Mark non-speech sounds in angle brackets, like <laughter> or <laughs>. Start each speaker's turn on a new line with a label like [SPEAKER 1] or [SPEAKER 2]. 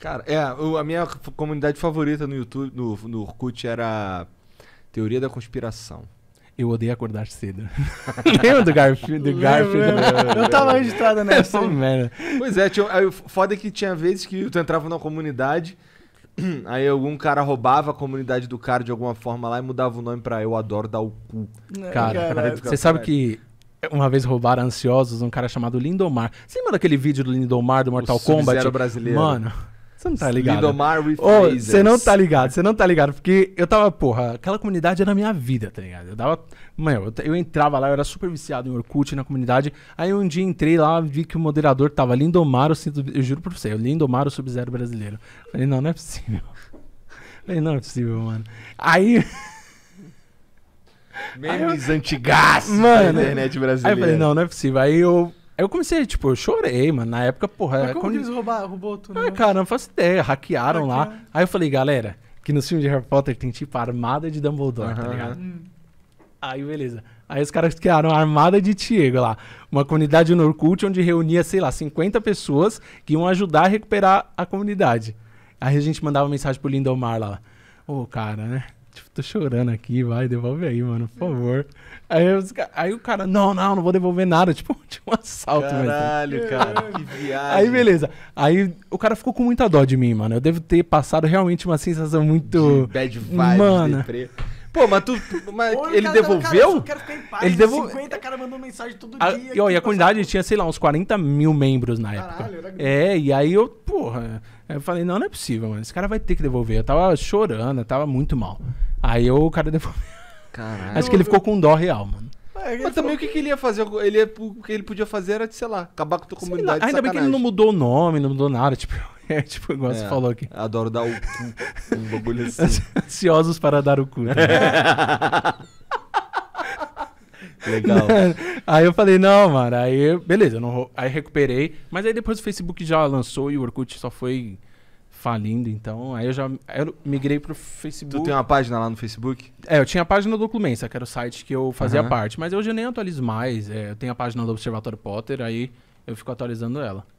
[SPEAKER 1] Cara, é, a minha comunidade favorita no YouTube, no, no Orkut, era Teoria da Conspiração. Eu odeio acordar cedo. <laughs> Lembra do Garfield? Do Garfield? Eu né? tava registrado nessa. É merda. Pois é, tinha, aí, foda é que tinha vezes que tu entrava numa comunidade, <clears throat> aí algum cara roubava a comunidade do cara de alguma forma lá e mudava o nome pra Eu Adoro Dar o Cu. Né, cara, é você sabe que uma vez roubaram ansiosos um cara chamado Lindomar. Você lembra daquele vídeo do Lindomar do Mortal o Kombat? Brasileiro. Mano... Você não tá ligado. Lindomar with oh, Você não tá ligado, você não tá ligado. Porque eu tava, porra, aquela comunidade era a minha vida, tá ligado? Eu dava. Mano, eu, eu, entrava lá, eu era super viciado em Orkut na comunidade. Aí um dia entrei lá, vi que o moderador tava Lindomar, eu, sinto, eu juro pra você, Lindomar o Sub-Zero brasileiro. Falei, não, não é possível. <laughs> Falei, não é possível, mano. Aí. <laughs> Memes antigas. da internet brasileira. Aí eu falei, não, não é possível. Aí eu Aí eu comecei, tipo, eu chorei, mano. Na época, porra. Mas é como quando... eles roubaram, roubou tudo? Né? cara, não faço ideia. Hackearam, lá. Aí eu falei, galera, que no filme de Harry Potter tem tipo armada de Dumbledore, uhum. tá ligado? Hum. Aí, beleza. Aí os caras criaram a Armada de Tiego lá. Uma comunidade no Orkut onde reunia, sei lá, 50 pessoas que iam ajudar a recuperar a comunidade. Aí a gente mandava mensagem pro Lindomar lá. Ô, oh, cara, né? Tipo, tô chorando aqui, vai, devolve aí, mano, por favor. Aí, aí o cara, não, não, não vou devolver nada. <laughs> Tipo, um assalto, assim. Caralho, mesmo. cara, que <laughs> viagem. Aí, beleza. Aí o cara ficou com muita dó de mim, mano. Eu devo ter passado realmente uma sensação muito. De bad vibe, mano. Deprê. Pô, mas tu. Mas Ô, ele cara, devolveu? Cara, paz, ele devolveu. 50, cara mandou mensagem todo a, dia. E, ó, e a quantidade passava... tinha, sei lá, uns 40 mil membros na Caralho, época. Era... É, e aí eu, porra. Eu falei, não, não é possível, mano. Esse cara vai ter que devolver. Eu tava chorando, eu tava muito mal. Aí eu, o cara <laughs> devolveu. Caralho. Acho que ele ficou com dó real, mano. Mas também o que, que, ele ia fazer? Ele o que ele podia fazer era, de, sei lá, acabar com a tua comunidade. Ainda sacanagem. bem que ele não mudou o nome, não mudou nada. Tipo, <laughs> é tipo igual é, você falou aqui. Adoro dar o cu. Um bagulho assim. <laughs> Ansiosos para dar o cu. Né? <laughs> Legal. aí eu falei, não, mano. Aí, beleza, não, aí recuperei. Mas aí depois o Facebook já lançou e o Orkut só foi falindo, então aí eu já eu migrei pro Facebook. Tu tem uma página lá no Facebook? É, eu tinha a página do Clumensa, que era o site que eu fazia uhum. parte, mas hoje eu nem atualizo mais. É, eu tenho a página do Observatório Potter, aí eu fico atualizando ela.